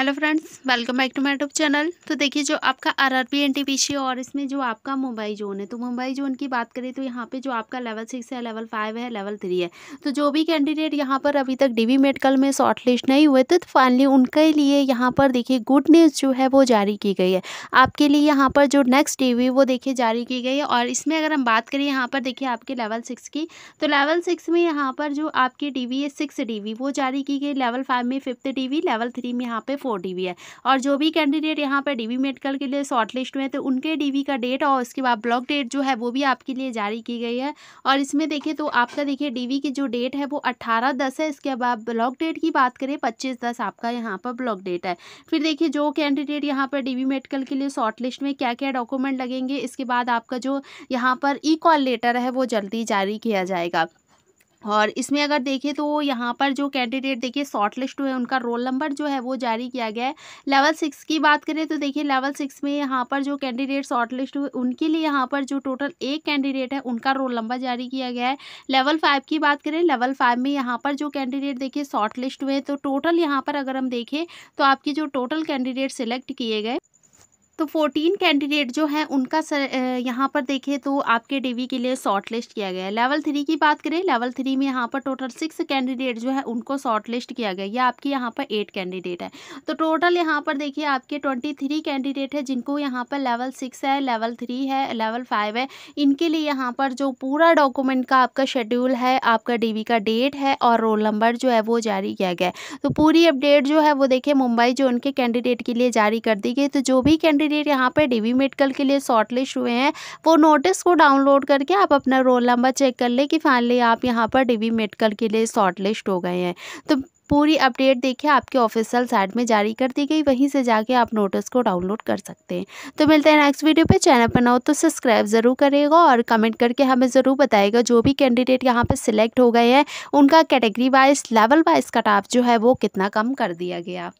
hello friends welcome back to my tube channel तो देखिए जो आपका आरआरबी एनटीपीसी और इसमें जो आपका मुंबई जोन है तो मुंबई जोन की बात करें तो यहाँ पे जो आपका लेवल सिक्स है लेवल फाइव है लेवल थ्री है तो जो भी कैंडिडेट यहाँ पर अभी तक डीवी मेडिकल में शॉर्ट लिस्ट नहीं हुए थे तो फाइनली उनके लिए यहाँ पर देखिए गुड न्यूज़ जो है वो जारी की गई है आपके लिए यहाँ पर जो नेक्स्ट डी वो देखिए जारी की गई है और इसमें अगर हम बात करें यहाँ पर देखिए आपके लेवल सिक्स की तो लेवल सिक्स में यहाँ पर जो आपकी डी वी है सिक्स डी वो जारी की गई लेवल फाइव में फिफ्थ डी लेवल थ्री में यहाँ पर फोर डी है और जो भी कैंडिडेट यहाँ पर डी मेडिकल के लिए शॉर्ट लिस्ट हुए थे उनके डी का डेट और उसके बाद ब्लॉक डेट जो है वो भी आपके लिए जारी की गई है और इसमें देखिए तो आपका देखिए डी की जो डेट है वो अट्ठारह दस है इसके बाद ब्लॉक डेट की बात करें पच्चीस दस आपका यहाँ पर ब्लॉक डेट है फिर देखिए जो कैंडिडेट यहाँ पर डी मेडिकल के लिए शॉर्ट लिस्ट में क्या क्या डॉक्यूमेंट लगेंगे इसके बाद आपका जो यहाँ पर ई कॉल लेटर है वो जल्दी जारी किया जाएगा और इसमें अगर देखें तो यहाँ पर जो कैंडिडेट देखिए शॉर्ट लिस्ट हुए उनका रोल नंबर जो है वो जारी किया गया है लेवल सिक्स की बात करें तो देखिए लेवल सिक्स में यहाँ पर जो कैंडिडेट शॉर्ट लिस्ट हुए उनके लिए यहाँ पर जो टोटल एक कैंडिडेट है उनका रोल नंबर जारी किया गया है लेवल फाइव की बात करें लेवल फाइव में यहाँ पर जो कैंडिडेट देखिए शॉर्ट लिस्ट हुए तो टोटल यहाँ पर अगर हम देखें तो आपके जो टोटल कैंडिडेट सिलेक्ट किए गए तो 14 कैंडिडेट जो हैं उनका सर यहाँ पर देखें तो आपके डीवी के लिए शॉर्ट लिस्ट किया गया है लेवल थ्री की बात करें लेवल थ्री में यहाँ पर टोटल सिक्स कैंडिडेट जो है उनको शॉर्ट लिस्ट किया गया यह आपके यहाँ पर एट कैंडिडेट है तो टोटल यहाँ पर देखिए आपके ट्वेंटी थ्री कैंडिडेट है जिनको यहाँ पर लेवल सिक्स है लेवल थ्री है लेवल फाइव है इनके लिए यहाँ पर जो पूरा डॉक्यूमेंट का आपका शेड्यूल है आपका डी का डेट है और रोल नंबर जो है वो जारी किया गया है तो पूरी अपडेट जो है वो देखिए मुंबई जोन के कैंडिडेट के लिए जारी कर दी गई तो जो भी कैंडिडेट कैंडिडेट यहाँ पर डीवी मेडिकल के लिए शॉर्टलिस्ट हुए हैं वो नोटिस को डाउनलोड करके आप अपना रोल नंबर चेक कर लें कि फाइनली आप यहाँ पर डीवी मेडिकल के लिए शॉर्टलिस्ट हो गए हैं तो पूरी अपडेट देखिए आपके ऑफिशियल साइट में जारी कर दी गई वहीं से जाके आप नोटिस को डाउनलोड कर सकते हैं तो मिलते हैं नेक्स्ट वीडियो पे चैनल पर ना तो सब्सक्राइब ज़रूर करेगा और कमेंट करके हमें ज़रूर बताएगा जो भी कैंडिडेट यहाँ पे सिलेक्ट हो गए हैं उनका category wise level wise cut जो है वो कितना कम कर दिया गया